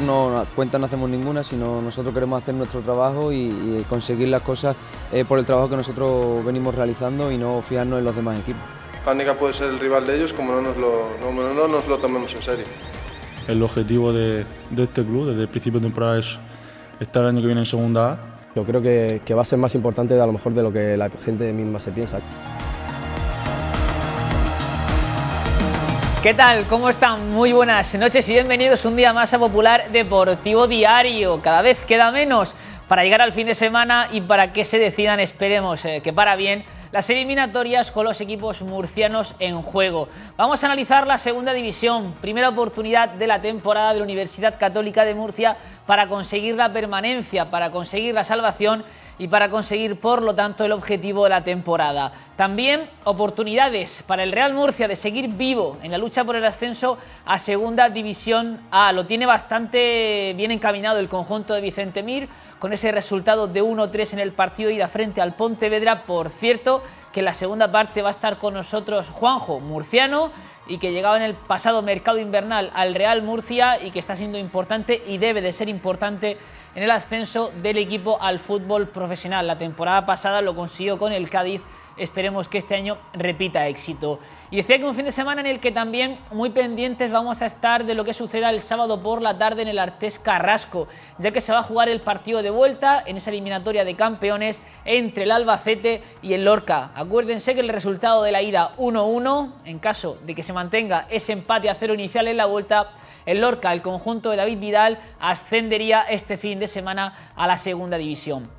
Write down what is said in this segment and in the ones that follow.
nosotros no hacemos ninguna, sino nosotros queremos hacer nuestro trabajo y, conseguir las cosas eh, por el trabajo que nosotros venimos realizando y no fiarnos en los demás equipos. Fánica puede ser el rival de ellos como no nos lo, no, nos lo tomemos en serio. El objetivo de, este club desde el principio de temporada es estar el año que viene en segunda A. Yo creo que, va a ser más importante a lo mejor de lo que la gente misma se piensa. ¿Qué tal? ¿Cómo están? Muy buenas noches y bienvenidos un día más a Popular Deportivo Diario. Cada vez queda menos para llegar al fin de semana y para que se decidan, esperemos eh, que para bien las eliminatorias con los equipos murcianos en juego. Vamos a analizar la segunda división, primera oportunidad de la temporada de la Universidad Católica de Murcia para conseguir la permanencia, para conseguir la salvación y para conseguir, por lo tanto, el objetivo de la temporada. También oportunidades para el Real Murcia de seguir vivo en la lucha por el ascenso a Segunda División A. Lo tiene bastante bien encaminado el conjunto de Vicente Mir con ese resultado de 1-3 en el partido ida frente al Pontevedra. Por cierto, que la segunda parte va a estar con nosotros Juanjo, murciano, y que llegaba en el pasado mercado invernal al Real Murcia y que está siendo importante y debe de ser importante en el ascenso del equipo al fútbol profesional. La temporada pasada lo consiguió con el Cádiz Esperemos que este año repita éxito. Y decía que un fin de semana en el que también muy pendientes vamos a estar de lo que suceda el sábado por la tarde en el Artes Carrasco, ya que se va a jugar el partido de vuelta en esa eliminatoria de campeones entre el Albacete y el Lorca. Acuérdense que el resultado de la ida 1-1, en caso de que se mantenga ese empate a cero inicial en la vuelta, el Lorca, el conjunto de David Vidal, ascendería este fin de semana a la segunda división.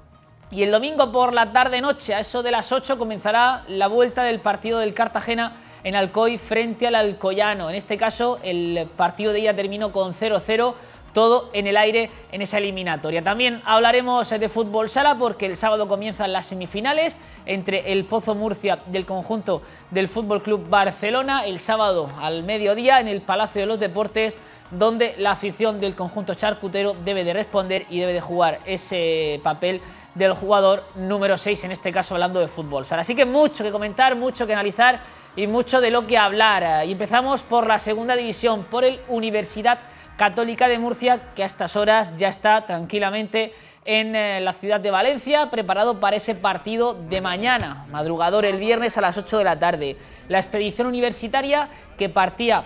Y el domingo por la tarde-noche, a eso de las 8, comenzará la vuelta del partido del Cartagena en Alcoy frente al Alcoyano. En este caso, el partido de ella terminó con 0-0 todo en el aire en esa eliminatoria. También hablaremos de fútbol sala porque el sábado comienzan las semifinales entre el Pozo Murcia del conjunto del Fútbol Club Barcelona el sábado al mediodía en el Palacio de los Deportes donde la afición del conjunto charcutero debe de responder y debe de jugar ese papel del jugador número 6, en este caso hablando de fútbol. Sara. Así que mucho que comentar, mucho que analizar y mucho de lo que hablar. Y empezamos por la segunda división, por el Universidad Católica de Murcia, que a estas horas ya está tranquilamente en eh, la ciudad de Valencia, preparado para ese partido de mañana, madrugador el viernes a las 8 de la tarde. La expedición universitaria que partía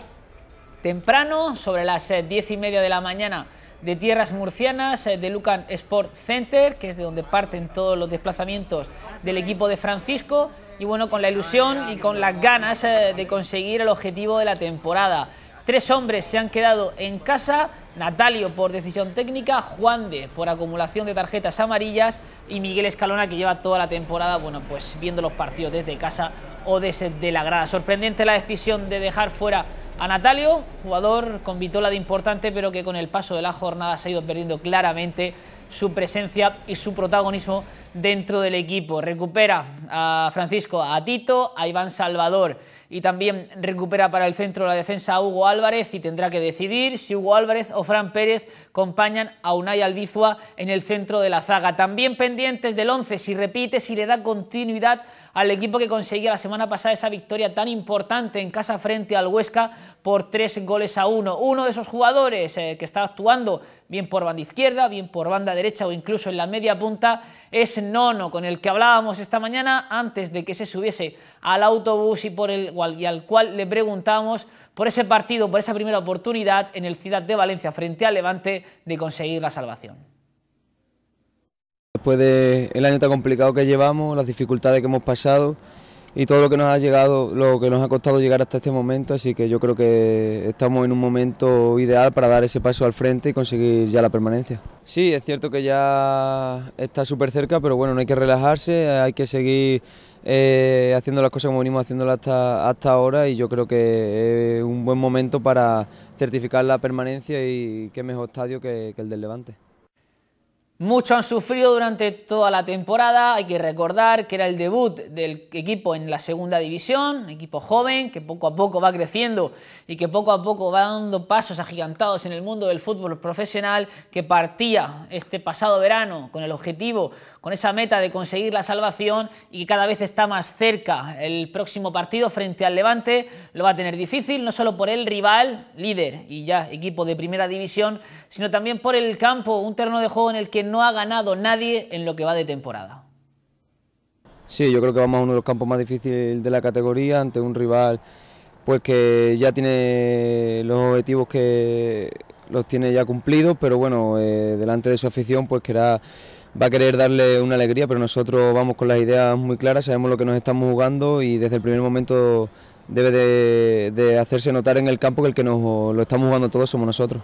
temprano, sobre las 10 eh, y media de la mañana, de tierras murcianas eh, de Lucan Sport Center, que es de donde parten todos los desplazamientos del equipo de Francisco, y bueno, con la ilusión y con las ganas eh, de conseguir el objetivo de la temporada. Tres hombres se han quedado en casa, Natalio por decisión técnica, Juan de por acumulación de tarjetas amarillas y Miguel Escalona que lleva toda la temporada, bueno, pues viendo los partidos desde casa o desde de la grada. Sorprendente la decisión de dejar fuera a Natalio, jugador con vitola de importante, pero que con el paso de la jornada se ha ido perdiendo claramente su presencia y su protagonismo dentro del equipo. Recupera a Francisco, a Tito, a Iván Salvador y también recupera para el centro la defensa a Hugo Álvarez y tendrá que decidir si Hugo Álvarez o Fran Pérez acompañan a Unai Albizua en el centro de la zaga. También pendientes del once, si repite, si le da continuidad al equipo que conseguía la semana pasada esa victoria tan importante en casa frente al Huesca por tres goles a uno. Uno de esos jugadores eh, que está actuando bien por banda izquierda, bien por banda derecha o incluso en la media punta es Nono, con el que hablábamos esta mañana antes de que se subiese al autobús y, por el, al cual le preguntamos por ese partido, por esa primera oportunidad en el Ciudad de Valencia frente al Levante de conseguir la salvación después del año tan complicado que llevamos, las dificultades que hemos pasado y todo lo que nos ha llegado, lo que nos ha costado llegar hasta este momento, así que yo creo que estamos en un momento ideal para dar ese paso al frente y conseguir ya la permanencia. Sí, es cierto que ya está súper cerca, pero bueno, no hay que relajarse, hay que seguir eh, haciendo las cosas como venimos haciéndolas hasta, hasta ahora y yo creo que es un buen momento para certificar la permanencia y qué mejor estadio que el del Levante. Muchos han sufrido durante toda la temporada, hay que recordar que era el debut del equipo en la segunda división, equipo joven que poco a poco va creciendo y que poco a poco va dando pasos agigantados en el mundo del fútbol profesional que partía este pasado verano con el objetivo, con esa meta de conseguir la salvación y que cada vez está más cerca. El próximo partido frente al Levante lo va a tener difícil, no solo por el rival, líder y ya equipo de primera división, sino también por el campo, un terreno de juego en el que no ha ganado nadie en lo que va de temporada. Sí, yo creo que vamos a uno de los campos más difíciles de la categoría ante un rival pues que ya tiene los objetivos que los tiene ya cumplidos, pero bueno, eh, delante de su afición pues que era va a querer darle una alegría, pero nosotros vamos con las ideas muy claras, sabemos lo que nos estamos jugando y desde el primer momento debe de, hacerse notar en el campo que el que nos lo estamos jugando todos somos nosotros.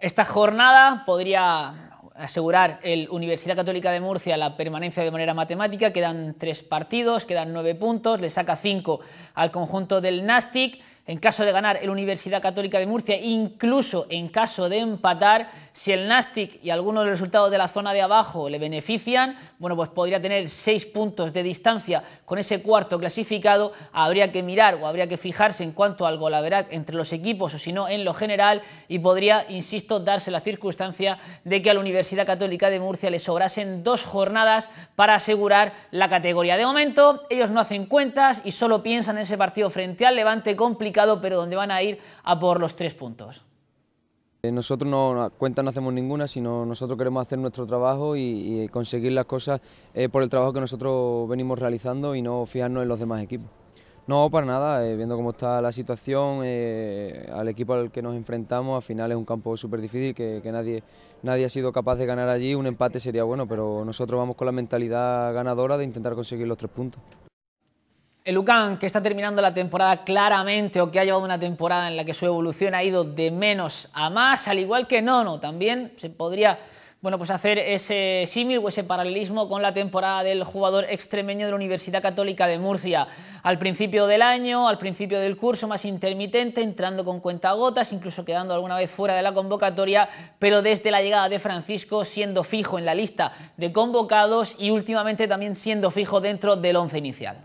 Esta jornada podría asegurar el Universidad Católica de Murcia la permanencia de manera matemática. Quedan tres partidos, quedan nueve puntos, le saca cinco al conjunto del Nastic en caso de ganar el Universidad Católica de Murcia, incluso en caso de empatar, si el Nastic y algunos resultados de la zona de abajo le benefician, bueno, pues podría tener seis puntos de distancia con ese cuarto clasificado. Habría que mirar o habría que fijarse en cuanto al verdad, entre los equipos o si no en lo general y podría, insisto, darse la circunstancia de que a la Universidad Católica de Murcia le sobrasen dos jornadas para asegurar la categoría. De momento, ellos no hacen cuentas y solo piensan en ese partido frente al Levante complicado pero donde van a ir a por los tres puntos. Eh, nosotros no cuentas no hacemos ninguna, sino nosotros queremos hacer nuestro trabajo y, conseguir las cosas eh, por el trabajo que nosotros venimos realizando y no fijarnos en los demás equipos. No, para nada, eh, viendo cómo está la situación, al equipo al que nos enfrentamos, al final es un campo súper difícil, que, que, nadie, nadie ha sido capaz de ganar allí, un empate sería bueno, pero nosotros vamos con la mentalidad ganadora de intentar conseguir los tres puntos. El Lucan, que está terminando la temporada claramente o que ha llevado una temporada en la que su evolución ha ido de menos a más, al igual que Nono, también se podría bueno, pues hacer ese símil o ese paralelismo con la temporada del jugador extremeño de la Universidad Católica de Murcia. Al principio del año, al principio del curso, más intermitente, entrando con cuentagotas, incluso quedando alguna vez fuera de la convocatoria, pero desde la llegada de Francisco siendo fijo en la lista de convocados y últimamente también siendo fijo dentro del once inicial.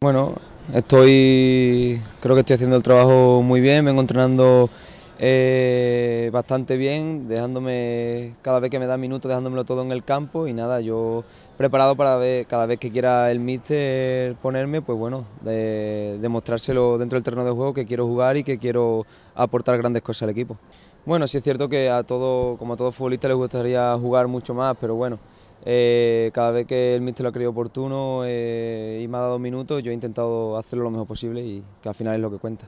Bueno, estoy, creo que estoy haciendo el trabajo muy bien, vengo entrenando eh, bastante bien, dejándome cada vez que me da minutos, dejándomelo todo en el campo y nada, yo preparado para ver, cada vez que quiera el míster ponerme, pues bueno, demostrárselo dentro del terreno de juego que quiero jugar y que quiero aportar grandes cosas al equipo. Bueno, sí es cierto que a todo, como a todo futbolista les gustaría jugar mucho más, pero bueno. Eh, cada vez que el míster lo ha creído oportuno eh, y me ha dado minutos, yo he intentado hacerlo lo mejor posible y que al final es lo que cuenta.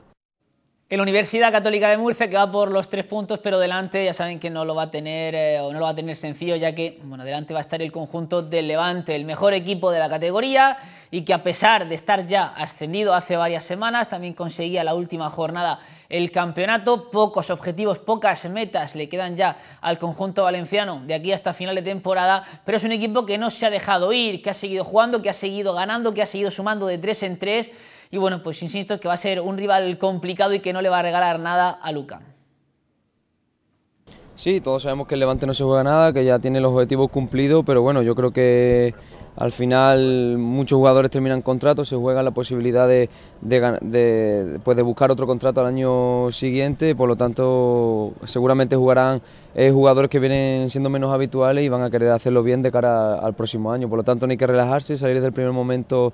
En la Universidad Católica de Murcia, que va por los tres puntos, pero delante ya saben que no lo va a tener eh, o no lo va a tener sencillo, ya que bueno, delante va a estar el conjunto del Levante, el mejor equipo de la categoría y que a pesar de estar ya ascendido hace varias semanas, también conseguía la última jornada el campeonato. Pocos objetivos, pocas metas le quedan ya al conjunto valenciano de aquí hasta final de temporada, pero es un equipo que no se ha dejado ir, que ha seguido jugando, que ha seguido ganando, que ha seguido sumando de tres en tres y bueno, pues insisto que va a ser un rival complicado y que no le va a regalar nada a Luca. Sí, todos sabemos que el Levante no se juega nada, que ya tiene los objetivos cumplidos, pero bueno, yo creo que al final muchos jugadores terminan contratos, se juega la posibilidad de, de, pues buscar otro contrato al año siguiente, por lo tanto seguramente jugarán eh, jugadores que vienen siendo menos habituales y van a querer hacerlo bien de cara al próximo año, por lo tanto no hay que relajarse, salir desde el primer momento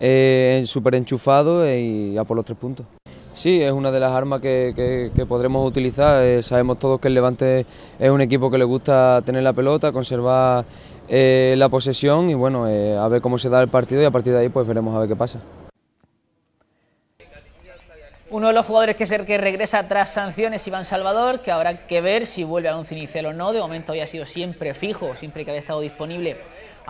eh, súper enchufado y a por los tres puntos. Sí, es una de las armas que, podremos utilizar. Eh, sabemos todos que el Levante es un equipo que le gusta tener la pelota, conservar eh, la posesión y bueno, eh, a ver cómo se da el partido y a partir de ahí pues veremos a ver qué pasa. Uno de los jugadores que es el que regresa tras sanciones, Iván Salvador, que habrá que ver si vuelve a un inicial o no. De momento había sido siempre fijo, siempre que había estado disponible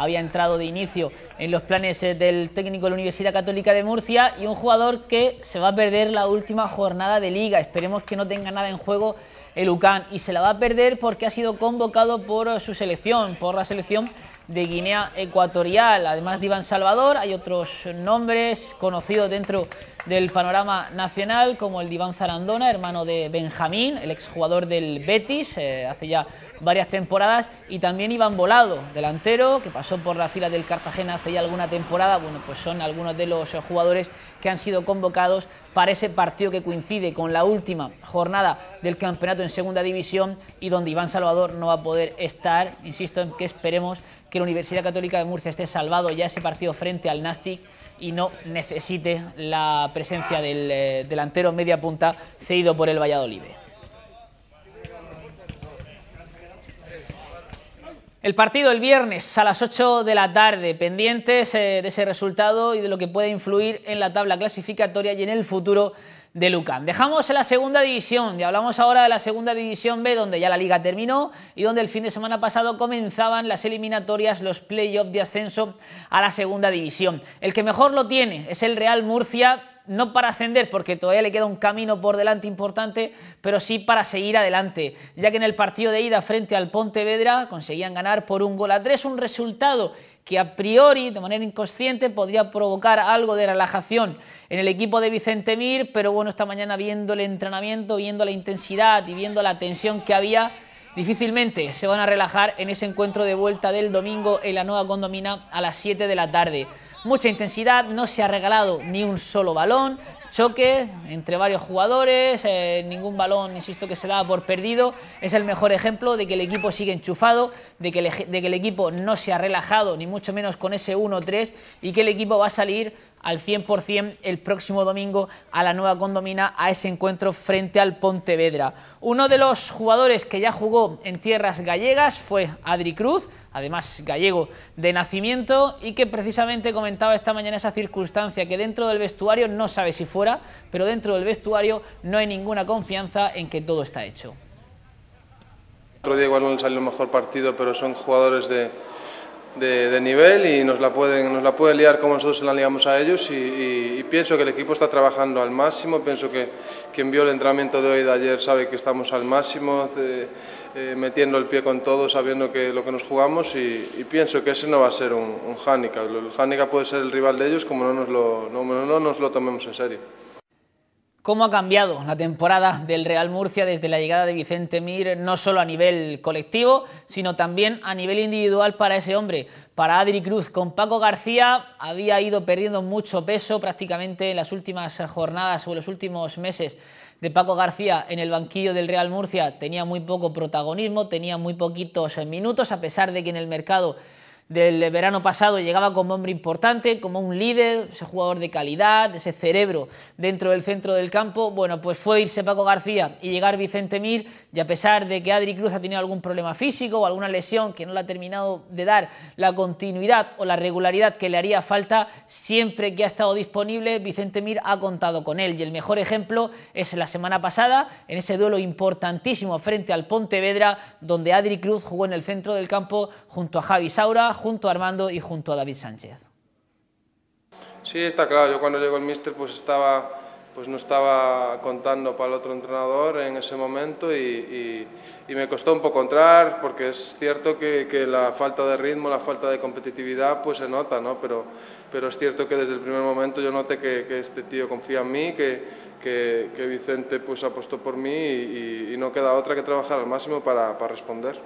había entrado de inicio en los planes eh, del técnico de la Universidad Católica de Murcia y un jugador que se va a perder la última jornada de liga. Esperemos que no tenga nada en juego el UCAN y se la va a perder porque ha sido convocado por su selección, por la selección de Guinea Ecuatorial. Además de Iván Salvador, hay otros nombres conocidos dentro del panorama nacional, como el Iván Zarandona, hermano de Benjamín, el exjugador del Betis, eh, hace ya varias temporadas, y también Iván Volado, delantero, que pasó por la fila del Cartagena hace ya alguna temporada. Bueno, pues son algunos de los jugadores que han sido convocados para ese partido que coincide con la última jornada del campeonato en segunda división y donde Iván Salvador no va a poder estar. Insisto en que esperemos que la Universidad Católica de Murcia esté salvado ya ese partido frente al Nastic y no necesite la presencia del eh, delantero media punta cedido por el Valladolid. El partido el viernes a las 8 de la tarde, pendientes eh, de ese resultado y de lo que puede influir en la tabla clasificatoria y en el futuro de Lucan. Dejamos la segunda división y hablamos ahora de la segunda división B, donde ya la liga terminó y donde el fin de semana pasado comenzaban las eliminatorias, los playoffs de ascenso a la segunda división. El que mejor lo tiene es el Real Murcia, no para ascender, porque todavía le queda un camino por delante importante, pero sí para seguir adelante, ya que en el partido de ida frente al Pontevedra conseguían ganar por un gol a tres, un resultado que a priori, de manera inconsciente, podría provocar algo de relajación en el equipo de Vicente Mir, pero bueno, esta mañana viendo el entrenamiento, viendo la intensidad y viendo la tensión que había, difícilmente se van a relajar en ese encuentro de vuelta del domingo en la nueva condomina a las 7 de la tarde. Mucha intensidad, no se ha regalado ni un solo balón, choque entre varios jugadores, eh, ningún balón, insisto, que se da por perdido. Es el mejor ejemplo de que el equipo sigue enchufado, de que el, de que el equipo no se ha relajado, ni mucho menos con ese 1-3, y que el equipo va a salir al 100% el próximo domingo a la nueva condomina a ese encuentro frente al Pontevedra. Uno de los jugadores que ya jugó en tierras gallegas fue Adri Cruz, además gallego de nacimiento y que precisamente comentaba esta mañana esa circunstancia que dentro del vestuario no sabe si fuera, pero dentro del vestuario no hay ninguna confianza en que todo está hecho. Otro día igual no el mejor partido, pero son jugadores de de, nivel y nos la pueden nos la pueden liar como nosotros se la liamos a ellos y, pienso que el equipo está trabajando al máximo pienso que quien vio el entrenamiento de hoy de ayer sabe que estamos al máximo eh, metiendo el pie con todo sabiendo que lo que nos jugamos y, pienso que ese no va a ser un, un el handicap puede ser el rival de ellos como no nos lo tomemos en serio ¿Cómo ha cambiado la temporada del Real Murcia desde la llegada de Vicente Mir, no solo a nivel colectivo, sino también a nivel individual para ese hombre? Para Adri Cruz, con Paco García había ido perdiendo mucho peso prácticamente en las últimas jornadas o en los últimos meses de Paco García en el banquillo del Real Murcia. Tenía muy poco protagonismo, tenía muy poquitos minutos, a pesar de que en el mercado del verano pasado llegaba como hombre importante, como un líder, ese jugador de calidad, ese cerebro dentro del centro del campo. Bueno, pues fue irse Paco García y llegar Vicente Mir, y a pesar de que Adri Cruz ha tenido algún problema físico o alguna lesión que no le ha terminado de dar la continuidad o la regularidad que le haría falta, siempre que ha estado disponible, Vicente Mir ha contado con él. Y el mejor ejemplo es la semana pasada, en ese duelo importantísimo frente al Pontevedra, donde Adri Cruz jugó en el centro del campo junto a Javi Saura, junto a Armando y junto a David Sánchez. Sí, está claro. Yo cuando llegó el míster pues estaba pues no estaba contando para el otro entrenador en ese momento y, me costó un poco entrar porque es cierto que, la falta de ritmo, la falta de competitividad pues se nota, ¿no? pero, pero es cierto que desde el primer momento yo noté que, este tío confía en mí, que, que, Vicente pues apostó por mí y, y, no queda otra que trabajar al máximo para, para responder.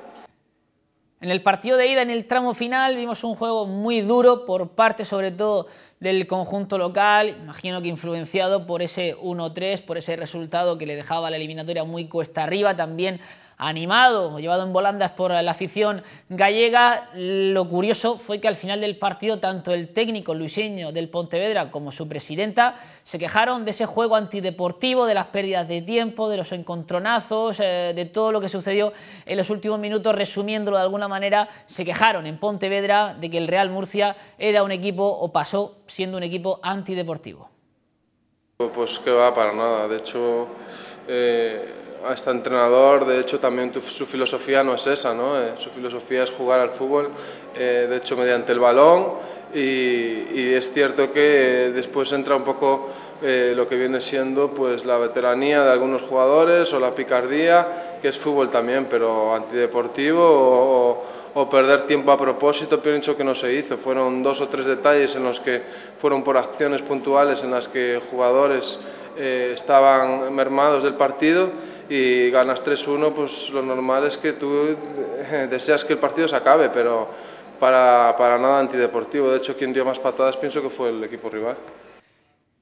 En el partido de ida, en el tramo final, vimos un juego muy duro por parte sobre todo del conjunto local, imagino que influenciado por ese 1-3, por ese resultado que le dejaba la eliminatoria muy cuesta arriba, también animado, llevado en volandas por la afición gallega. Lo curioso fue que al final del partido tanto el técnico luiseño del Pontevedra como su presidenta se quejaron de ese juego antideportivo, de las pérdidas de tiempo, de los encontronazos, eh, de todo lo que sucedió en los últimos minutos. Resumiéndolo de alguna manera, se quejaron en Pontevedra de que el Real Murcia era un equipo o pasó siendo un equipo antideportivo. Pues que va para nada, de hecho... Eh, a este entrenador, de hecho también su filosofía no es esa, ¿no? Eh, su filosofía es jugar al fútbol, eh, de hecho mediante el balón y, es cierto que eh, después entra un poco lo que viene siendo pues la veteranía de algunos jugadores o la picardía, que es fútbol también, pero antideportivo o, o perder tiempo a propósito, pienso que no se hizo. Fueron dos o tres detalles en los que fueron por acciones puntuales en las que jugadores estaban mermados del partido y ganas 3-1, pues lo normal es que tú eh, deseas que el partido se acabe, pero para, para nada antideportivo. De hecho, quien dio más patadas pienso que fue el equipo rival.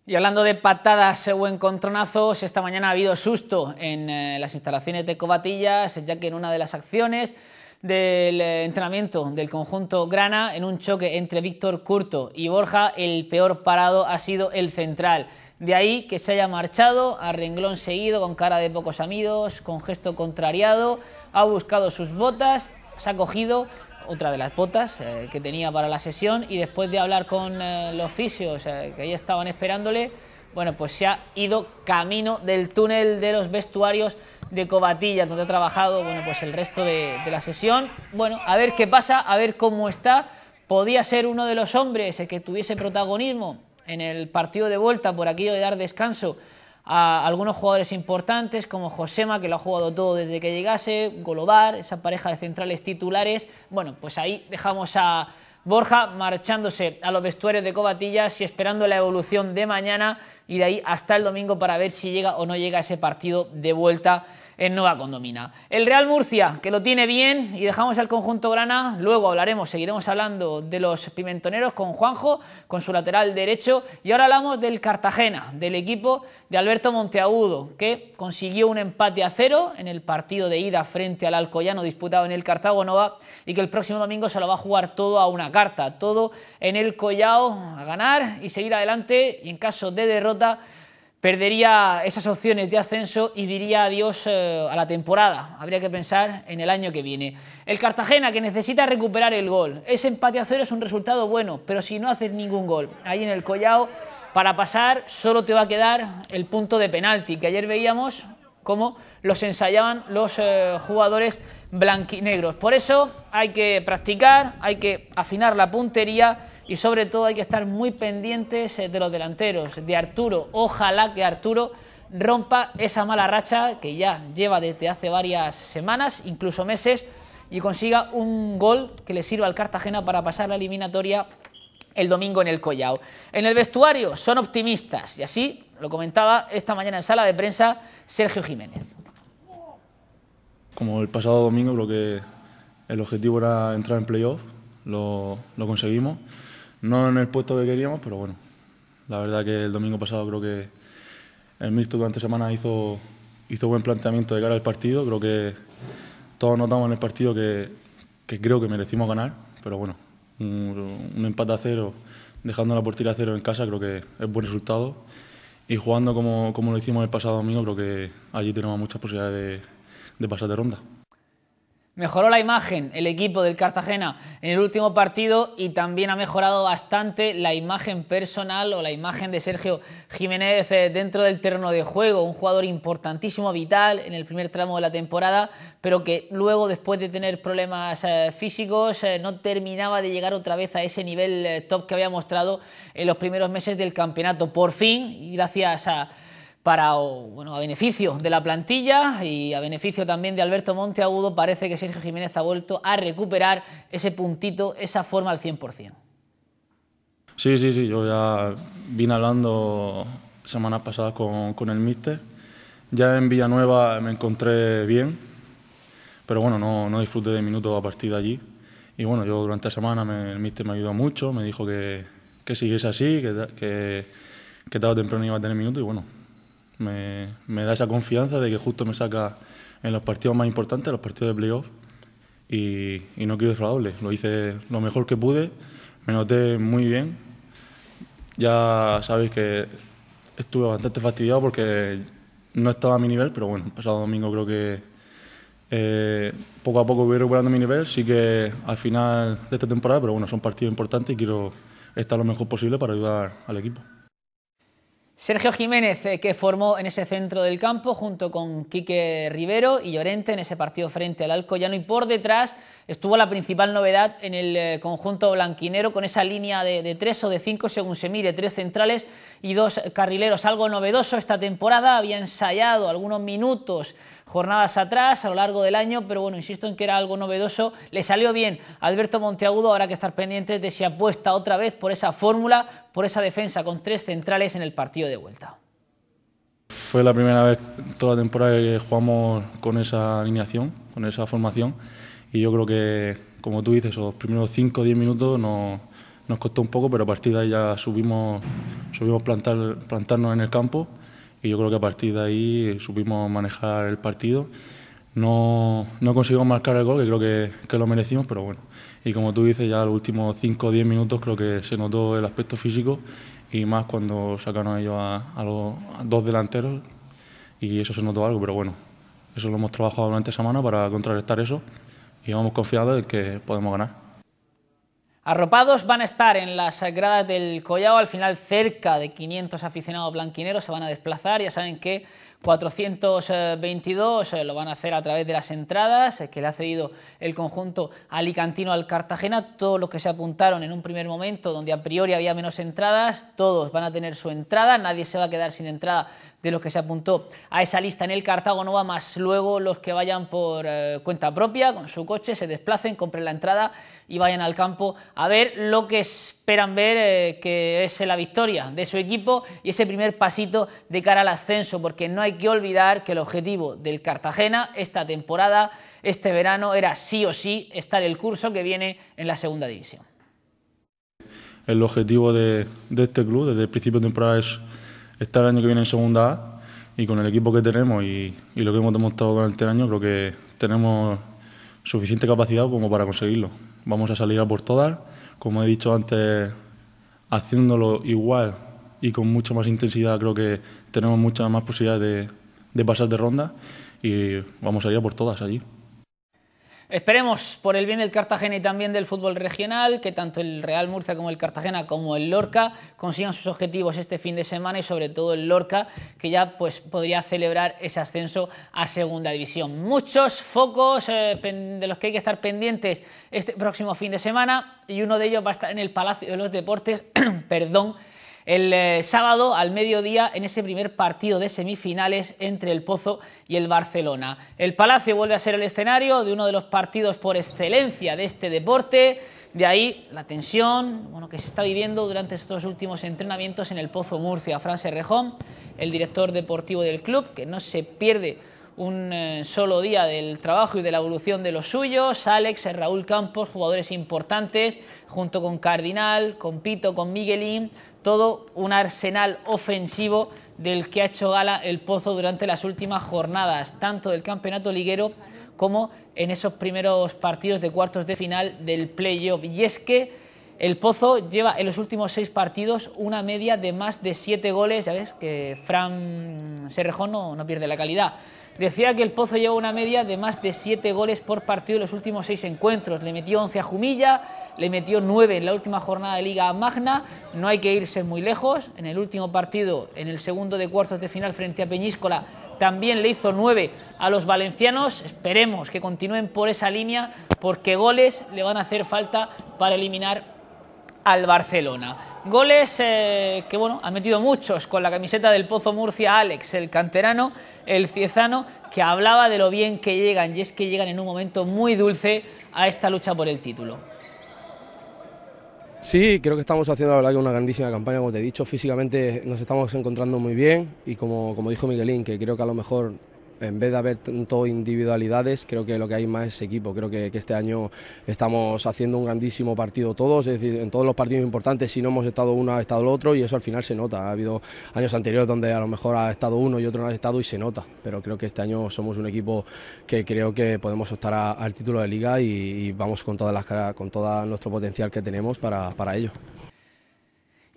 Y hablando de patadas o encontronazos, pues esta mañana ha habido susto en eh, las instalaciones de Cobatillas, ya que en una de las acciones del eh, entrenamiento del conjunto Grana, en un choque entre Víctor Curto y Borja, el peor parado ha sido el central. De ahí que se haya marchado a renglón seguido, con cara de pocos amigos, con gesto contrariado, ha buscado sus botas, se ha cogido otra de las botas eh, que tenía para la sesión y después de hablar con eh, los fisios eh, que ahí estaban esperándole, bueno, pues se ha ido camino del túnel de los vestuarios de Cobatillas, donde ha trabajado, bueno, pues el resto de, la sesión. Bueno, a ver qué pasa, a ver cómo está. Podía ser uno de los hombres que tuviese protagonismo en el partido de vuelta por aquello de dar descanso a algunos jugadores importantes como Josema, que lo ha jugado todo desde que llegase, Golobar, esa pareja de centrales titulares. Bueno, pues ahí dejamos a Borja marchándose a los vestuarios de Cobatillas y esperando la evolución de mañana y de ahí hasta el domingo para ver si llega o no llega ese partido de vuelta en Nueva Condomina. El Real Murcia, que lo tiene bien, y dejamos al conjunto Grana, luego hablaremos, seguiremos hablando de los pimentoneros con Juanjo, con su lateral derecho, y ahora hablamos del Cartagena, del equipo de Alberto Monteagudo, que consiguió un empate a cero en el partido de ida frente al Alcoyano disputado en el Cartago Nova, y que el próximo domingo se lo va a jugar todo a una carta, todo en el Collao, a ganar y seguir adelante, y en caso de derrota, perdería esas opciones de ascenso y diría adiós eh, a la temporada. Habría que pensar en el año que viene. El Cartagena, que necesita recuperar el gol. Ese empate a cero es un resultado bueno, pero si no haces ningún gol ahí en el Collao, para pasar solo te va a quedar el punto de penalti, que ayer veíamos cómo los ensayaban los eh, jugadores blanquinegros. Por eso hay que practicar, hay que afinar la puntería y sobre todo hay que estar muy pendientes eh, de los delanteros, de Arturo. Ojalá que Arturo rompa esa mala racha que ya lleva desde hace varias semanas, incluso meses, y consiga un gol que le sirva al Cartagena para pasar la eliminatoria el domingo en el Collao. En el vestuario son optimistas y así lo comentaba esta mañana en sala de prensa Sergio Jiménez. Como el pasado domingo creo que el objetivo era entrar en playoff, lo, lo conseguimos. No en el puesto que queríamos, pero bueno. La verdad que el domingo pasado creo que el Mixto durante semana hizo, hizo buen planteamiento de cara al partido. Creo que todos notamos en el partido que, creo que merecimos ganar, pero bueno, un, empate a cero, dejando la portería a cero en casa, creo que es buen resultado. Y jugando como, lo hicimos el pasado domingo, creo que allí tenemos muchas posibilidades de pasar de ronda. Mejoró la imagen el equipo del Cartagena en el último partido y también ha mejorado bastante la imagen personal o la imagen de Sergio Jiménez eh, dentro del terreno de juego, un jugador importantísimo, vital en el primer tramo de la temporada, pero que luego después de tener problemas eh, físicos eh, no terminaba de llegar otra vez a ese nivel top que había mostrado en los primeros meses del campeonato. Por fin, gracias a para bueno, a beneficio de la plantilla y a beneficio también de Alberto Monteagudo, parece que Sergio Jiménez ha vuelto a recuperar ese puntito, esa forma al 100%. Sí, sí, sí, yo ya vine hablando semana pasada con, con el míster. Ya en Villanueva me encontré bien, pero bueno, no, no disfruté de minutos a partir de allí. Y bueno, yo durante la semana el míster me ayudó mucho, me dijo que, que siguiese así, que, que, que tarde o temprano iba a tener minutos y bueno, me, da esa confianza de que justo me saca en los partidos más importantes, los partidos de playoff, y, no quiero defraudarle. Lo hice lo mejor que pude, me noté muy bien. Ya sabéis que estuve bastante fastidiado porque no estaba a mi nivel, pero bueno, el pasado domingo creo que eh, poco a poco voy recuperando mi nivel, sí que al final de esta temporada, pero bueno, son partidos importantes y quiero estar lo mejor posible para ayudar al equipo. Sergio Jiménez, eh, que formó en ese centro del campo junto con Quique Rivero y Llorente en ese partido frente al Alcoyano y por detrás estuvo la principal novedad en el eh, conjunto blanquinero con esa línea de, tres o de cinco según se mire, tres centrales y dos carrileros, algo novedoso esta temporada, había ensayado algunos minutos jornadas atrás a lo largo del año, pero bueno, insisto en que era algo novedoso, le salió bien Alberto Monteagudo, habrá que estar pendientes de si apuesta otra vez por esa fórmula, por esa defensa con tres centrales en el partido de vuelta. Fue la primera vez toda la temporada que jugamos con esa alineación, con esa formación y yo creo que, como tú dices, los primeros 5 o 10 minutos nos costó un poco, pero a partir de ahí ya subimos, subimos plantar, plantarnos en el campo y yo creo que a partir de ahí supimos manejar el partido. No, no conseguimos marcar el gol, que creo que, que lo merecimos, pero bueno. Y como tú dices, ya los últimos 5 o 10 minutos creo que se notó el aspecto físico y más cuando sacaron ellos a, los dos delanteros y eso se notó algo, pero bueno, eso lo hemos trabajado durante la semana para contrarrestar eso y vamos confiados de que podemos ganar. Arropados van a estar en las gradas del Collao, al final cerca de 500 aficionados blanquineros se van a desplazar, ya saben que 422 eh, lo van a hacer a través de las entradas eh, que le ha cedido el conjunto alicantino al Cartagena, todos los que se apuntaron en un primer momento donde a priori había menos entradas, todos van a tener su entrada, nadie se va a quedar sin entrada de los que se apuntó a esa lista en el Cartago Nova, más luego los que vayan por eh, cuenta propia, con su coche, se desplacen, compren la entrada y vayan al campo a ver lo que esperan ver, eh, que es la victoria de su equipo y ese primer pasito de cara al ascenso, porque no hay que olvidar que el objetivo del Cartagena esta temporada, este verano, era sí o sí estar el curso que viene en la segunda división. El objetivo de, de este club desde el principio de temporada es Está el año que viene en segunda A y con el equipo que tenemos y, lo que hemos demostrado durante el año, creo que tenemos suficiente capacidad como para conseguirlo. Vamos a salir a por todas, como he dicho antes, haciéndolo igual y con mucha más intensidad creo que tenemos muchas más posibilidades de, pasar de ronda y vamos a ir a por todas allí. Esperemos por el bien del Cartagena y también del fútbol regional que tanto el Real Murcia como el Cartagena como el Lorca consigan sus objetivos este fin de semana y sobre todo el Lorca que ya pues, podría celebrar ese ascenso a segunda división. Muchos focos eh, de los que hay que estar pendientes este próximo fin de semana y uno de ellos va a estar en el Palacio de los Deportes, perdón, el eh, sábado al mediodía en ese primer partido de semifinales entre el Pozo y el Barcelona. El Palacio vuelve a ser el escenario de uno de los partidos por excelencia de este deporte. De ahí la tensión bueno, que se está viviendo durante estos últimos entrenamientos en el Pozo Murcia. Fran Serrejón, el director deportivo del club, que no se pierde un eh, solo día del trabajo y de la evolución de los suyos. Alex, eh, Raúl Campos, jugadores importantes, junto con Cardinal, con Pito, con Miguelín, todo un arsenal ofensivo del que ha hecho gala el Pozo durante las últimas jornadas, tanto del campeonato liguero como en esos primeros partidos de cuartos de final del playoff. Y es que el Pozo lleva en los últimos seis partidos una media de más de siete goles, ya ves que Fran Serrejón no, pierde la calidad. Decía que el Pozo lleva una media de más de siete goles por partido en los últimos seis encuentros. Le metió 11 a Jumilla, le metió nueve en la última jornada de Liga Magna. No hay que irse muy lejos. En el último partido, en el segundo de cuartos de final frente a Peñíscola, también le hizo nueve a los valencianos. Esperemos que continúen por esa línea porque goles le van a hacer falta para eliminar al Barcelona. Goles eh, que bueno, ha metido muchos con la camiseta del Pozo Murcia Alex, el canterano, el ciezano, que hablaba de lo bien que llegan y es que llegan en un momento muy dulce a esta lucha por el título. Sí, creo que estamos haciendo la verdad una grandísima campaña, como te he dicho, físicamente nos estamos encontrando muy bien y como, como dijo Miguelín, que creo que a lo mejor en vez de haber tanto individualidades, creo que lo que hay más es equipo. Creo que, este año estamos haciendo un grandísimo partido todos, es decir, en todos los partidos importantes, si no hemos estado uno, ha estado el otro y eso al final se nota. Ha habido años anteriores donde a lo mejor ha estado uno y otro no ha estado y se nota, pero creo que este año somos un equipo que creo que podemos optar al título de liga y, vamos con, todas las, con todo nuestro potencial que tenemos para, para ello.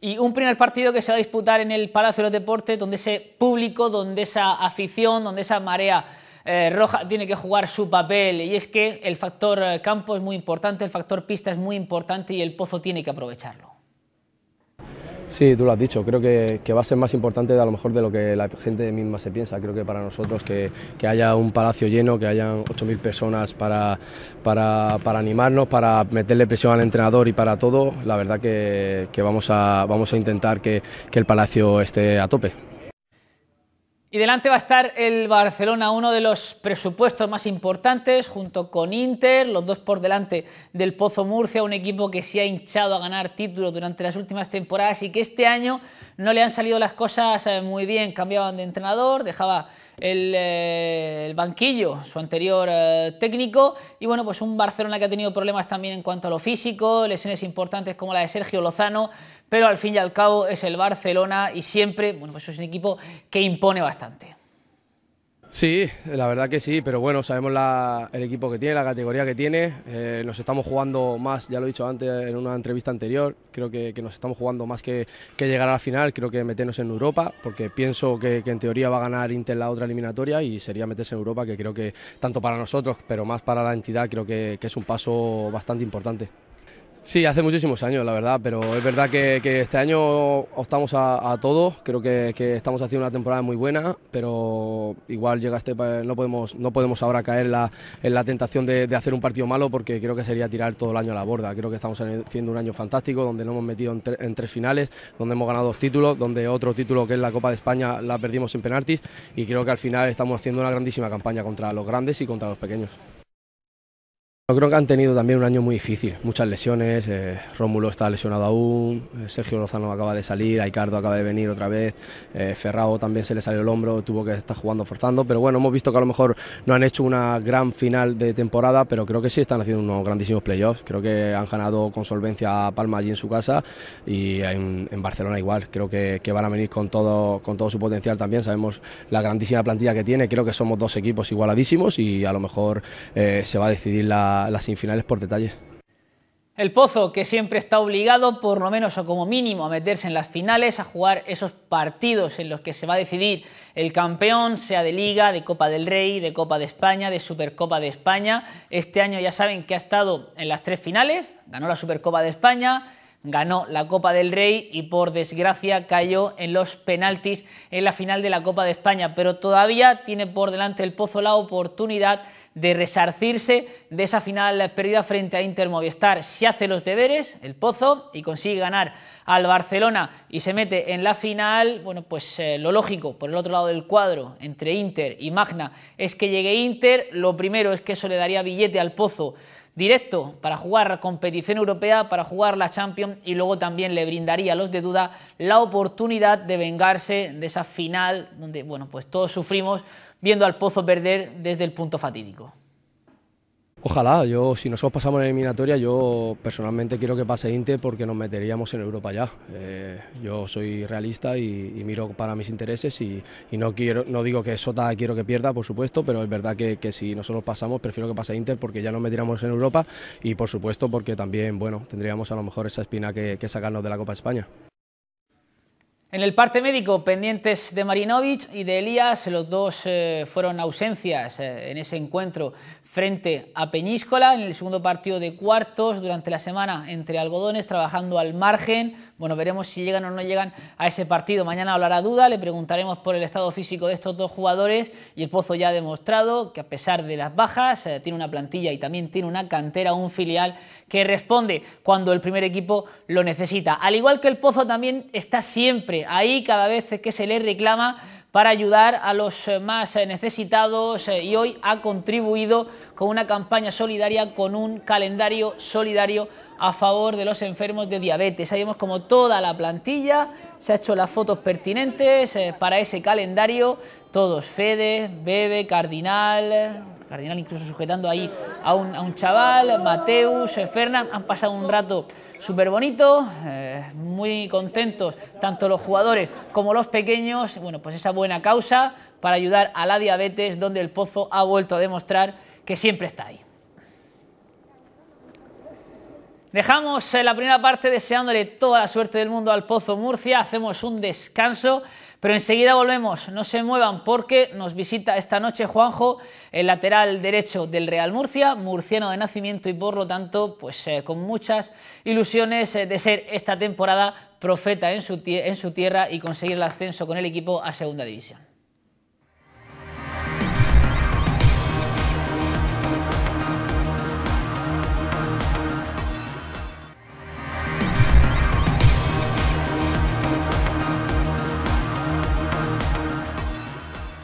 Y un primer partido que se va a disputar en el Palacio de los Deportes, donde ese público, donde esa afición, donde esa marea eh, Roja tiene que jugar su papel y es que el factor eh, campo es muy importante, el factor pista es muy importante y el pozo tiene que aprovecharlo. Sí, tú lo has dicho, creo que, va a ser más importante a lo mejor de lo que la gente misma se piensa. Creo que para nosotros que, haya un palacio lleno, que hayan 8.000 personas para, animarnos, para meterle presión al entrenador y para todo, la verdad que, vamos a intentar que el palacio esté a tope. Y delante va a estar el Barcelona, uno de los presupuestos más importantes, junto con Inter, los dos por delante del Pozo Murcia, un equipo que se ha hinchado a ganar títulos durante las últimas temporadas y que este año no le han salido las cosas eh, muy bien. Cambiaban de entrenador, dejaba el, eh, banquillo, su anterior eh, técnico, y bueno, pues un Barcelona que ha tenido problemas también en cuanto a lo físico, lesiones importantes como la de Sergio Lozano, pero al fin y al cabo es el Barcelona y siempre, bueno, pues es un equipo que impone bastante. Sí, la verdad que sí, pero bueno, sabemos el equipo que tiene, la categoría que tiene. Eh, nos estamos jugando más, ya lo he dicho antes en una entrevista anterior, creo que, nos estamos jugando más que, llegar a la final, creo que meternos en Europa, porque pienso que, que, en teoría va a ganar Inter la otra eliminatoria y sería meterse en Europa, que creo que tanto para nosotros, pero más para la entidad, creo que es un paso bastante importante. Sí, hace muchísimos años, la verdad, pero es verdad que, este año optamos a, todos. todo. Creo que, estamos haciendo una temporada muy buena, pero igual llega este pues, no podemos no podemos ahora caer en la tentación de, hacer un partido malo porque creo que sería tirar todo el año a la borda. Creo que estamos haciendo un año fantástico donde no hemos metido en, en tres finales, donde hemos ganado dos títulos, donde otro título que es la Copa de España la perdimos en penaltis y creo que al final estamos haciendo una grandísima campaña contra los grandes y contra los pequeños creo que han tenido también un año muy difícil, muchas lesiones, eh, Rómulo está lesionado aún, eh, Sergio Lozano acaba de salir, Aicardo acaba de venir otra vez, eh, Ferrao también se le salió el hombro, tuvo que estar jugando forzando, pero bueno, hemos visto que a lo mejor no han hecho una gran final de temporada, pero creo que sí están haciendo unos grandísimos playoffs, creo que han ganado con solvencia a Palma allí en su casa y en, Barcelona igual, creo que, que, van a venir con todo, con todo su potencial también, sabemos la grandísima plantilla que tiene, creo que somos dos equipos igualadísimos y a lo mejor se va a decidir la las semifinales por detalles. El Pozo, que siempre está obligado, por lo menos o como mínimo, a meterse en las finales, a jugar esos partidos en los que se va a decidir el campeón, sea de Liga, de Copa del Rey, de Copa de España, de Supercopa de España. Este año ya saben que ha estado en las tres finales, ganó la Supercopa de España, ganó la Copa del Rey y por desgracia cayó en los penaltis en la final de la Copa de España, pero todavía tiene por delante el Pozo la oportunidad de resarcirse de esa final perdida frente a Inter Movistar. Si hace los deberes, el Pozo, y consigue ganar al Barcelona y se mete en la final, bueno, pues eh, lo lógico, por el otro lado del cuadro, entre Inter y Magna, es que llegue Inter, lo primero es que eso le daría billete al Pozo directo para jugar competición europea, para jugar la Champions y luego también le brindaría a los de duda la oportunidad de vengarse de esa final donde bueno, pues todos sufrimos viendo al Pozo perder desde el punto fatídico. Ojalá, yo si nosotros pasamos la eliminatoria, yo personalmente quiero que pase Inter porque nos meteríamos en Europa ya. Eh, yo soy realista y, miro para mis intereses y, no quiero, no digo que Sota quiero que pierda, por supuesto, pero es verdad que, si nosotros pasamos, prefiero que pase Inter porque ya nos metiéramos en Europa y por supuesto porque también, bueno, tendríamos a lo mejor esa espina que, que sacarnos de la Copa España. En el parte médico, pendientes de Marinovich y de Elías, los dos eh, fueron ausencias eh, en ese encuentro frente a Peñíscola, en el segundo partido de cuartos durante la semana entre algodones, trabajando al margen bueno, veremos si llegan o no llegan a ese partido. Mañana hablará Duda, le preguntaremos por el estado físico de estos dos jugadores y el Pozo ya ha demostrado que a pesar de las bajas eh, tiene una plantilla y también tiene una cantera, un filial que responde cuando el primer equipo lo necesita. Al igual que el Pozo también está siempre ahí cada vez que se le reclama para ayudar a los eh, más eh, necesitados y hoy ha contribuido con una campaña solidaria, con un calendario solidario a favor de los enfermos de diabetes. Ahí vemos como toda la plantilla se ha hecho las fotos pertinentes eh, para ese calendario. Todos, Fede, Bebe, Cardinal, Cardinal incluso sujetando ahí a un, a un chaval, Mateus, eh, Fernán, han pasado un rato súper bonito, eh, muy contentos tanto los jugadores como los pequeños. Bueno, pues esa buena causa para ayudar a la diabetes donde el pozo ha vuelto a demostrar que siempre está ahí. Dejamos eh, la primera parte deseándole toda la suerte del mundo al Pozo Murcia, hacemos un descanso, pero enseguida volvemos, no se muevan porque nos visita esta noche Juanjo, el lateral derecho del Real Murcia, murciano de nacimiento y por lo tanto pues eh, con muchas ilusiones eh, de ser esta temporada profeta en su tierra y conseguir el ascenso con el equipo a Segunda División.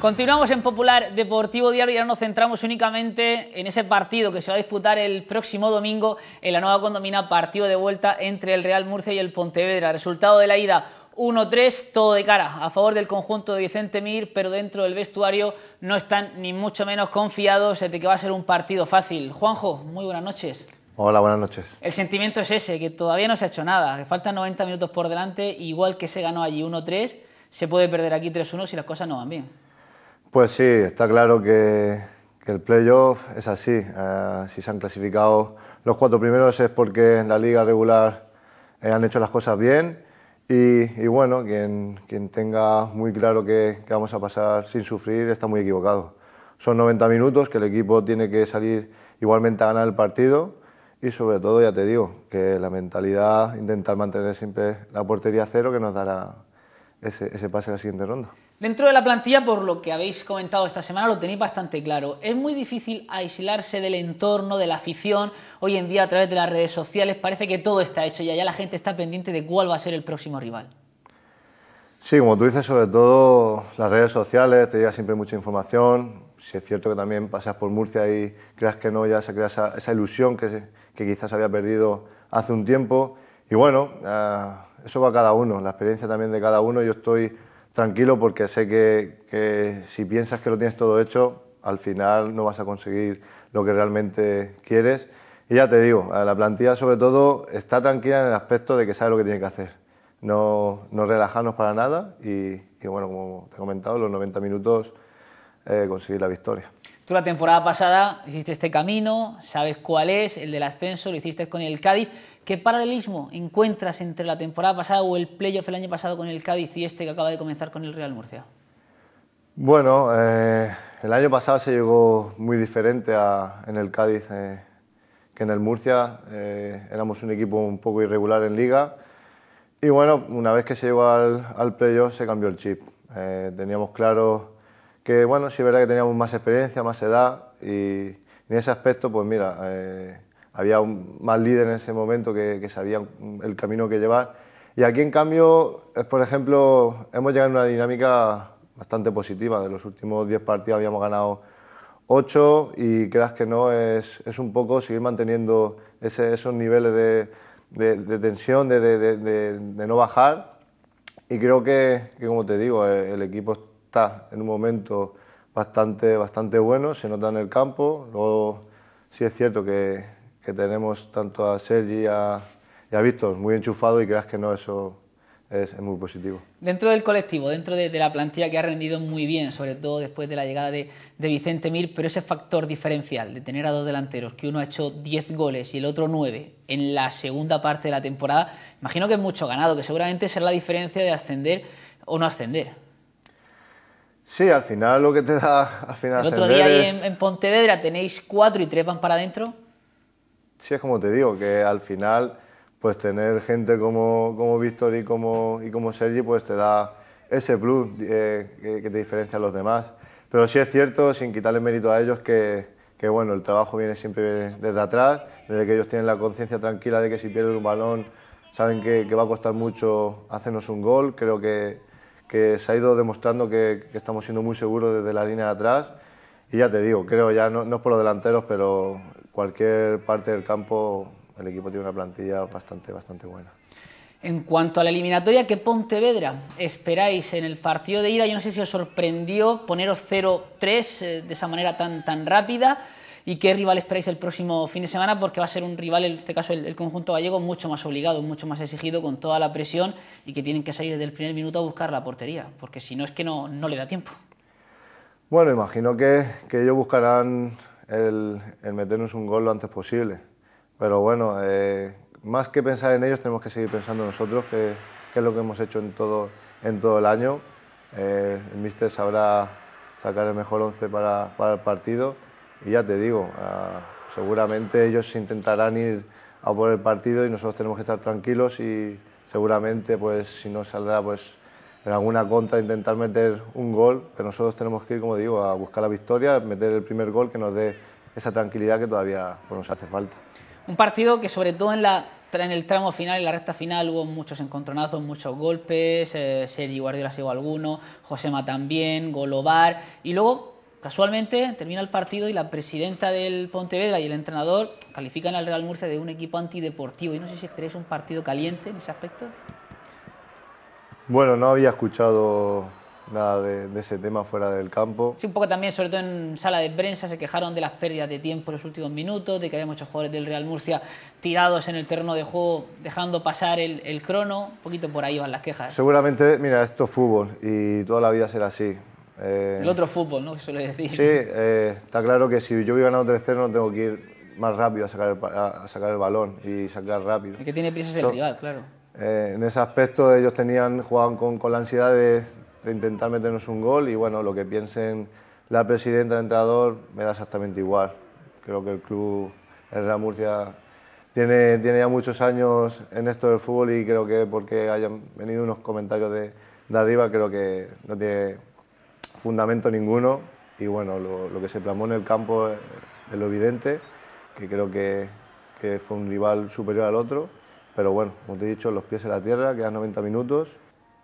Continuamos en Popular Deportivo Diario y ahora nos centramos únicamente en ese partido que se va a disputar el próximo domingo en la nueva condomina, partido de vuelta entre el Real Murcia y el Pontevedra. Resultado de la ida 1-3, todo de cara, a favor del conjunto de Vicente Mir, pero dentro del vestuario no están ni mucho menos confiados de que va a ser un partido fácil. Juanjo, muy buenas noches. Hola, buenas noches. El sentimiento es ese, que todavía no se ha hecho nada, que faltan 90 minutos por delante, igual que se ganó allí 1-3, se puede perder aquí 3-1 si las cosas no van bien. Pues sí, está claro que, el playoff es así. Eh, si se han clasificado los cuatro primeros es porque en la liga regular eh, han hecho las cosas bien y, bueno, quien, quien, tenga muy claro que, vamos a pasar sin sufrir está muy equivocado. Son 90 minutos que el equipo tiene que salir igualmente a ganar el partido y sobre todo, ya te digo, que la mentalidad, intentar mantener siempre la portería cero que nos dará ese, ese pase a la siguiente ronda. Dentro de la plantilla, por lo que habéis comentado esta semana, lo tenéis bastante claro. Es muy difícil aislarse del entorno, de la afición. Hoy en día, a través de las redes sociales, parece que todo está hecho y allá la gente está pendiente de cuál va a ser el próximo rival. Sí, como tú dices, sobre todo las redes sociales, te llega siempre mucha información. Si es cierto que también pasas por Murcia y creas que no, ya se crea esa, esa ilusión que, que, quizás había perdido hace un tiempo. Y bueno, ah, eso va a cada uno, la experiencia también de cada uno. Yo estoy tranquilo porque sé que, si piensas que lo tienes todo hecho, al final no vas a conseguir lo que realmente quieres. Y ya te digo, la plantilla sobre todo está tranquila en el aspecto de que sabe lo que tiene que hacer. No, no relajarnos para nada y, bueno, como te he comentado, los 90 minutos eh, conseguir la victoria. Tú la temporada pasada hiciste este camino, sabes cuál es, el del ascenso, lo hiciste con el Cádiz. ¿Qué paralelismo encuentras entre la temporada pasada o el playoff el año pasado con el Cádiz y este que acaba de comenzar con el Real Murcia? Bueno, eh, el año pasado se llegó muy diferente en el Cádiz eh, que en el Murcia. Eh, éramos un equipo un poco irregular en liga. Y bueno, una vez que se llegó al, al playoff se cambió el chip. teníamos claro que, bueno, sí es verdad que teníamos más experiencia, más edad y en ese aspecto, pues mira, había un, más líder en ese momento que, que, sabían el camino que llevar. Y aquí, en cambio, es, por ejemplo, hemos llegado a una dinámica bastante positiva. De los últimos 10 partidos habíamos ganado 8 y creas que no, es, es un poco seguir manteniendo esos niveles de, de, tensión, de, de, no bajar. Y creo que, que, como te digo, eh, el equipo está en un momento bastante, bastante bueno, se nota en el campo. Luego sí es cierto que, que tenemos tanto a Sergi y a, Víctor muy enchufado y creas que no, eso es, muy positivo. Dentro del colectivo, dentro de, la plantilla que ha rendido muy bien, sobre todo después de la llegada de, de, Vicente Mir, pero ese factor diferencial de tener a dos delanteros, que uno ha hecho 10 goles y el otro 9 en la segunda parte de la temporada, imagino que es mucho ganado, que seguramente será la diferencia de ascender o no ascender. Sí, al final lo que te da... Al final el otro día en, Pontevedra tenéis cuatro y 3 van para adentro sí es como te digo, que al final, pues tener gente como, como Víctor y como, y como Sergi, pues te da ese plus eh, que, te diferencia a los demás. Pero sí es cierto, sin quitarle mérito a ellos, que, que bueno, el trabajo viene siempre desde atrás, desde que ellos tienen la conciencia tranquila de que si pierden un balón, saben que, va a costar mucho hacernos un gol. Creo que, que se ha ido demostrando que, que, estamos siendo muy seguros desde la línea de atrás. Y ya te digo, creo, ya no, no es por los delanteros, pero cualquier parte del campo el equipo tiene una plantilla bastante, bastante buena. En cuanto a la eliminatoria, ¿qué Pontevedra esperáis en el partido de ida? Yo no sé si os sorprendió poneros 0-3 eh, de esa manera tan, tan rápida y qué rival esperáis el próximo fin de semana, porque va a ser un rival, en este caso el, conjunto gallego, mucho más obligado, mucho más exigido, con toda la presión y que tienen que salir desde el primer minuto a buscar la portería, porque si no es que no, no le da tiempo. Bueno, imagino que, que ellos buscarán el, meternos un gol lo antes posible. Pero bueno, eh, más que pensar en ellos, tenemos que seguir pensando nosotros, que, es lo que hemos hecho en todo, en todo el año. Eh, el míster sabrá sacar el mejor 11 para, el partido y ya te digo, ah, seguramente ellos intentarán ir a por el partido y nosotros tenemos que estar tranquilos y seguramente, pues si no saldrá, pues en alguna contra intentar meter un gol, pero nosotros tenemos que ir, como digo, a buscar la victoria, meter el primer gol que nos dé esa tranquilidad que todavía nos hace falta. Un partido que sobre todo en, la, en el tramo final, en la recta final, hubo muchos encontronazos, muchos golpes, eh, Sergi Guardiola llevó alguno, Josema también, Golobar, y luego casualmente termina el partido y la presidenta del Pontevedra y el entrenador califican al Real Murcia de un equipo antideportivo. Y no sé si crees un partido caliente en ese aspecto. Bueno, no había escuchado nada de, ese tema fuera del campo. Sí, un poco también, sobre todo en sala de prensa, se quejaron de las pérdidas de tiempo en los últimos minutos, de que había muchos jugadores del Real Murcia tirados en el terreno de juego, dejando pasar el, el crono. Un poquito por ahí van las quejas. Seguramente, mira, esto es fútbol y toda la vida será así. Eh, el otro fútbol, ¿no? Que suele decir. Sí, eh, está claro que si yo voy ganando 3-0 no tengo que ir más rápido a sacar el, a, sacar el balón y sacar rápido. El que tiene prisa es el rival, claro. Eh, en ese aspecto ellos tenían, jugaban con, con la ansiedad de, de intentar meternos un gol y bueno, lo que piensen la presidenta, el entrenador, me da exactamente igual. Creo que el club el Real Murcia tiene, tiene ya muchos años en esto del fútbol y creo que porque hayan venido unos comentarios de, arriba creo que no tiene fundamento ninguno y bueno, lo, que se plasmó en el campo es, lo evidente, que creo que, que fue un rival superior al otro, pero bueno, como te he dicho, los pies en la tierra, quedan 90 minutos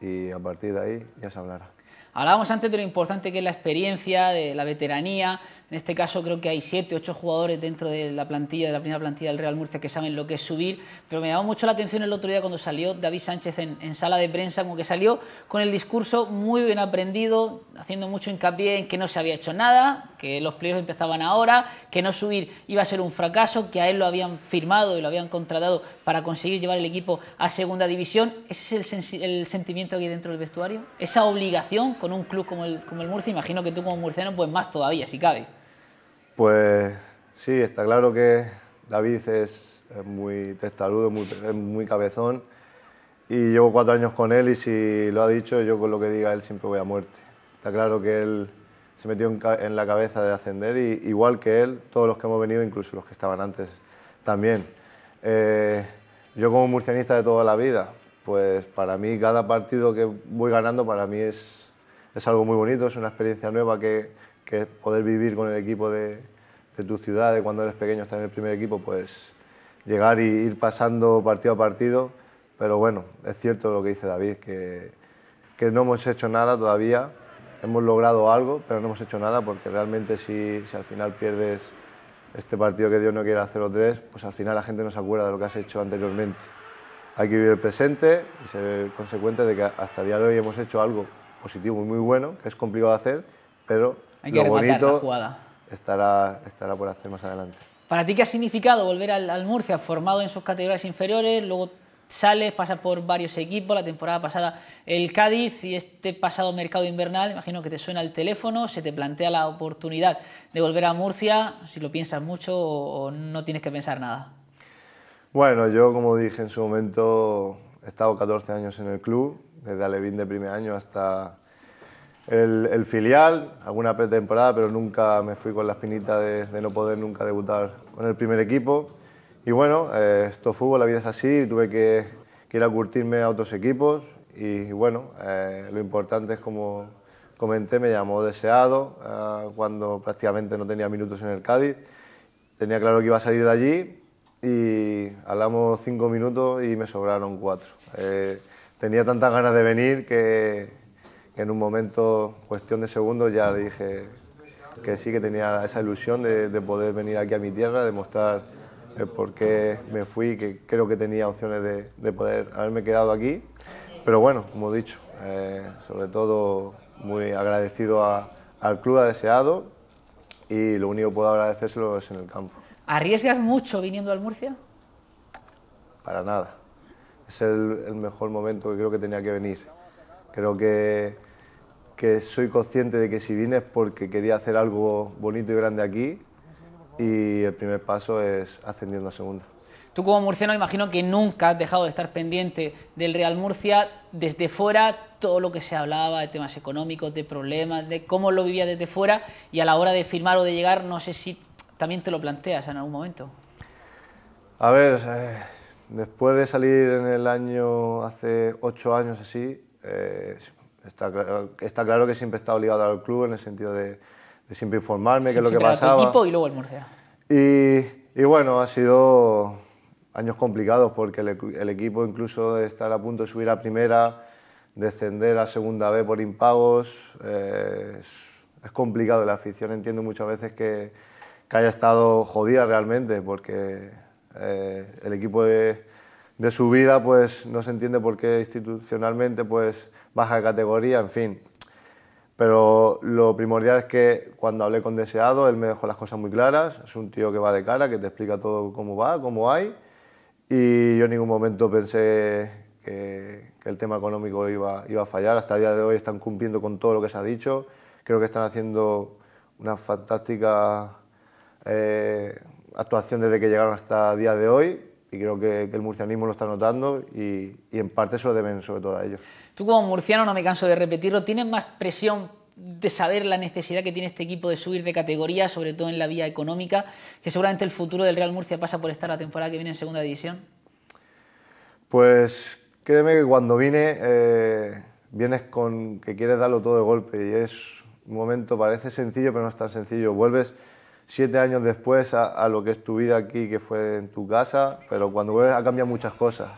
y a partir de ahí ya se hablará. Hablábamos antes de lo importante que es la experiencia, de la veteranía, en este caso creo que hay siete, ocho jugadores dentro de la plantilla, de la primera plantilla del Real Murcia que saben lo que es subir, pero me llamó mucho la atención el otro día cuando salió David Sánchez en, sala de prensa, como que salió con el discurso muy bien aprendido, haciendo mucho hincapié en que no se había hecho nada, que los playoffs empezaban ahora, que no subir iba a ser un fracaso, que a él lo habían firmado y lo habían contratado para conseguir llevar el equipo a segunda división. ¿Ese es el, sentimiento aquí dentro del vestuario? ¿Esa obligación con un club como el, como el Murcia? Imagino que tú como murciano pues más todavía, si cabe. Pues sí, está claro que David es, muy testarudo, muy, muy cabezón y llevo cuatro años con él y si lo ha dicho, yo con lo que diga él siempre voy a muerte. Está claro que él se metió en, la cabeza de ascender y igual que él, todos los que hemos venido, incluso los que estaban antes también. Eh, yo como murcianista de toda la vida, pues para mí cada partido que voy ganando para mí es, es algo muy bonito, es una experiencia nueva que, que poder vivir con el equipo de, tu ciudad, de cuando eres pequeño estar en el primer equipo, pues llegar y ir pasando partido a partido. Pero bueno, es cierto lo que dice David, que, no hemos hecho nada todavía. Hemos logrado algo, pero no hemos hecho nada porque realmente si, si al final pierdes este partido que Dios no hacer los tres, pues al final la gente no se acuerda de lo que has hecho anteriormente. Hay que vivir el presente y ser consecuente de que hasta el día de hoy hemos hecho algo positivo y muy bueno, que es complicado de hacer, pero hay bonito jugada. Estará, estará por hacer más adelante. ¿Para ti qué ha significado volver al, Murcia, formado en sus categorías inferiores, luego sales, pasas por varios equipos, la temporada pasada el Cádiz y este pasado mercado invernal, imagino que te suena el teléfono, se te plantea la oportunidad de volver a Murcia, si lo piensas mucho o, no tienes que pensar nada. Bueno, yo como dije en su momento, he estado 14 años en el club, desde Alevín de primer año hasta el, filial, alguna pretemporada, pero nunca me fui con la espinita de, no poder nunca debutar con el primer equipo. Y bueno, eh, esto es fútbol, la vida es así, tuve que, ir a curtirme a otros equipos y, bueno, eh, lo importante es como comenté, me llamó deseado eh, cuando prácticamente no tenía minutos en el Cádiz. Tenía claro que iba a salir de allí y hablamos cinco minutos y me sobraron cuatro. tenía tantas ganas de venir que, en un momento, cuestión de segundos, ya dije que sí, que tenía esa ilusión de, poder venir aquí a mi tierra, demostrar el por qué me fui, que creo que tenía opciones de, poder haberme quedado aquí. Pero bueno, como he dicho, eh, sobre todo muy agradecido al club, ha Deseado, y lo único que puedo agradecérselo es en el campo. ¿Arriesgas mucho viniendo al Murcia? Para nada. Es el, el mejor momento que creo que tenía que venir. Creo que que soy consciente de que si vine porque quería hacer algo bonito y grande aquí y el primer paso es ascendiendo a segunda. Tú como murciano imagino que nunca has dejado de estar pendiente del Real Murcia desde fuera, todo lo que se hablaba de temas económicos, de problemas, de cómo lo vivía desde fuera y a la hora de firmar o de llegar, no sé si también te lo planteas en algún momento. A ver, eh, después de salir en el año, hace ocho años así, eh, Está, está claro que siempre he estado ligado al club en el sentido de, siempre informarme qué es lo que pasaba. Tu equipo y luego el Murcia. Y, y bueno, ha sido años complicados porque el, equipo incluso de estar a punto de subir a primera, descender a segunda B por impagos, eh, es, complicado. La afición entiendo muchas veces que, haya estado jodida realmente porque eh, el equipo de, de vida pues no se entiende por qué institucionalmente pues baja categoría, en fin. Pero lo primordial es que cuando hablé con Deseado, él me dejó las cosas muy claras. Es un tío que va de cara, que te explica todo cómo va, cómo hay. Y yo en ningún momento pensé que, el tema económico iba, iba a fallar. Hasta el día de hoy están cumpliendo con todo lo que se ha dicho. Creo que están haciendo una fantástica eh, actuación desde que llegaron hasta el día de hoy. Y creo que, el murcianismo lo está notando y, y en parte se lo deben sobre todo a ellos. Tú como murciano, no me canso de repetirlo, tienes más presión de saber la necesidad que tiene este equipo de subir de categoría, sobre todo en la vía económica, que seguramente el futuro del Real Murcia pasa por estar la temporada que viene en segunda división. Pues créeme que cuando vine, eh, vienes con que quieres darlo todo de golpe y es un momento, parece sencillo, pero no es tan sencillo. Vuelves siete años después a, a, lo que es tu vida aquí, que fue en tu casa, pero cuando vuelves ha cambiado muchas cosas.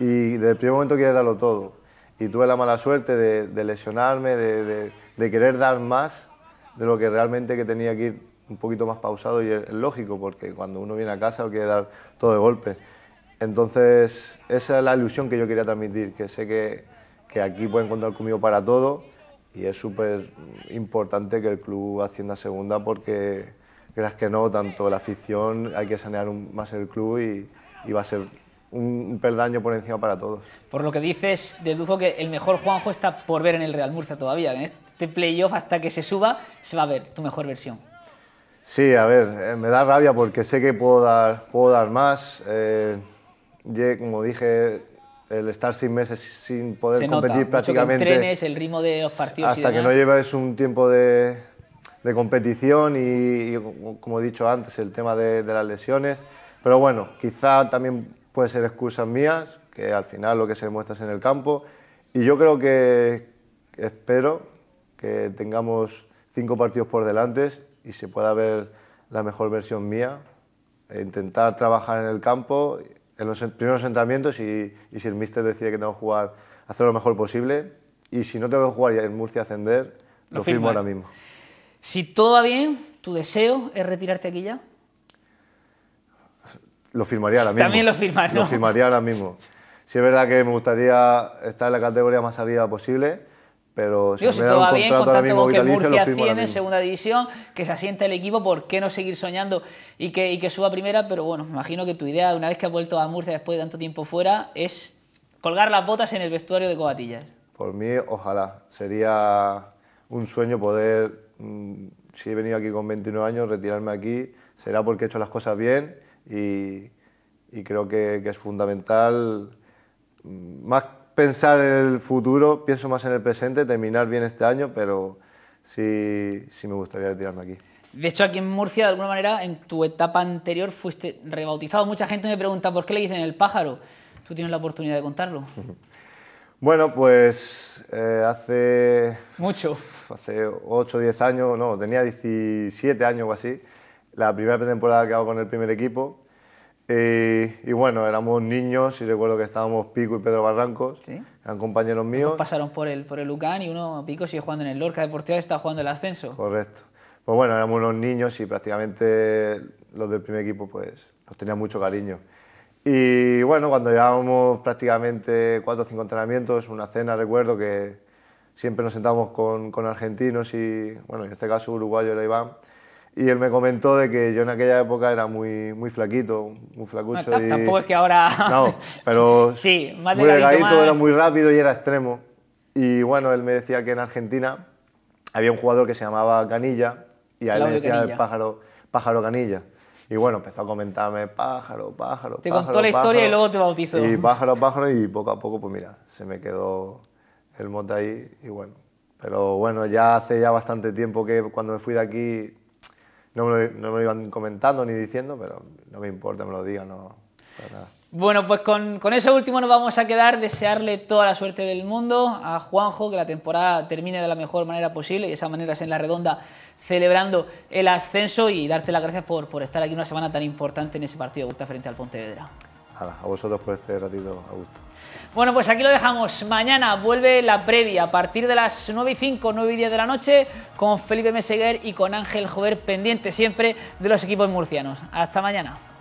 Y desde el primer momento quieres darlo todo y tuve la mala suerte de, lesionarme, de, querer dar más de lo que realmente que tenía que ir un poquito más pausado y es lógico, porque cuando uno viene a casa quiere dar todo de golpe. Entonces, esa es la ilusión que yo quería transmitir, que sé que, que aquí pueden contar conmigo para todo y es súper importante que el club ascienda a segunda porque, creas que no, tanto la afición, hay que sanear más el club y, y va a ser un peldaño por encima para todos. Por lo que dices, dedujo que el mejor Juanjo está por ver en el Real Murcia todavía. En este playoff, hasta que se suba, se va a ver tu mejor versión. Sí, a ver, eh, me da rabia porque sé que puedo dar, puedo dar más. Eh, como dije, el estar seis meses sin poder competir prácticamente. Que entrenes, el ritmo de los partidos. Hasta que no lleves un tiempo de, de competición y, como he dicho antes, el tema de, de las lesiones. Pero bueno, quizá también pueden ser excusas mías, que al final lo que se demuestra es en el campo. Y yo creo que espero que tengamos cinco partidos por delante y se pueda ver la mejor versión mía, e intentar trabajar en el campo, en los primeros entrenamientos y, si el míster decide que tengo que jugar, hacer lo mejor posible. Y si no tengo que jugar y en Murcia ascender, lo, firmo ahora mismo. Si todo va bien, tu deseo es retirarte aquí ya. Lo firmaría ahora mismo. También lo firmaría. Lo firmaría ahora mismo. Sí es verdad que me gustaría estar en la categoría más arriba posible, pero si, me da un bien, mismo con que Murcia lo en segunda división, que se asiente el equipo, ¿por qué no seguir soñando y que, que suba primera? Pero bueno, me imagino que tu idea, una vez que has vuelto a Murcia después de tanto tiempo fuera, es colgar las botas en el vestuario de Cobatillas. Por mí, ojalá. Sería un sueño poder, mm, si he venido aquí con 29 años, retirarme aquí, será porque he hecho las cosas bien y, creo que, es fundamental mm, más pensar en el futuro, pienso más en el presente, terminar bien este año, pero sí, me gustaría retirarme aquí. De hecho, aquí en Murcia, de alguna manera, en tu etapa anterior fuiste rebautizado. Mucha gente me pregunta por qué le dicen el pájaro. Tú tienes la oportunidad de contarlo. bueno, pues eh, hace... Mucho. Hace 8 o 10 años, no, tenía 17 años o así la primera pretemporada que hago con el primer equipo. Eh, y bueno, éramos niños y recuerdo que estábamos Pico y Pedro Barrancos, eran compañeros míos. pasaron por el, por el y uno, Pico, sigue jugando en el Lorca Deportiva y está jugando el ascenso. Correcto. Pues bueno, éramos unos niños y prácticamente los del primer equipo pues nos tenían mucho cariño. Y bueno, cuando llevábamos prácticamente cuatro o cinco entrenamientos, una cena, recuerdo que siempre nos sentábamos con, con argentinos y, bueno, en este caso uruguayo era Iván, y él me comentó de que yo en aquella época era muy, muy flaquito, muy flacucho. Ah, tampoco es que ahora... No, pero sí, muy delgadito, era muy rápido y era extremo. Y bueno, él me decía que en Argentina había un jugador que se llamaba Canilla y a él le decía el pájaro, pájaro Canilla. Y bueno, empezó a comentarme pájaro, pájaro. Te pájaro, contó la historia y luego te bautizó. Y pájaro, pájaro y poco a poco, pues mira, se me quedó el mote ahí y bueno. Pero bueno, ya hace ya bastante tiempo que cuando me fui de aquí no me, lo, iban comentando ni diciendo, pero no me importa, me lo digan, nada. Bueno, pues con, con, eso último nos vamos a quedar, desearle toda la suerte del mundo a Juanjo, que la temporada termine de la mejor manera posible y esa manera es en la redonda celebrando el ascenso y darte las gracias por, por estar aquí una semana tan importante en ese partido de Gusta frente al Pontevedra. a vosotros por este ratito, Augusto. Bueno, pues aquí lo dejamos. Mañana vuelve la previa a partir de las 9 y 5, 9 y 10 de la noche con Felipe Meseguer y con Ángel Jover pendiente siempre de los equipos murcianos. Hasta mañana.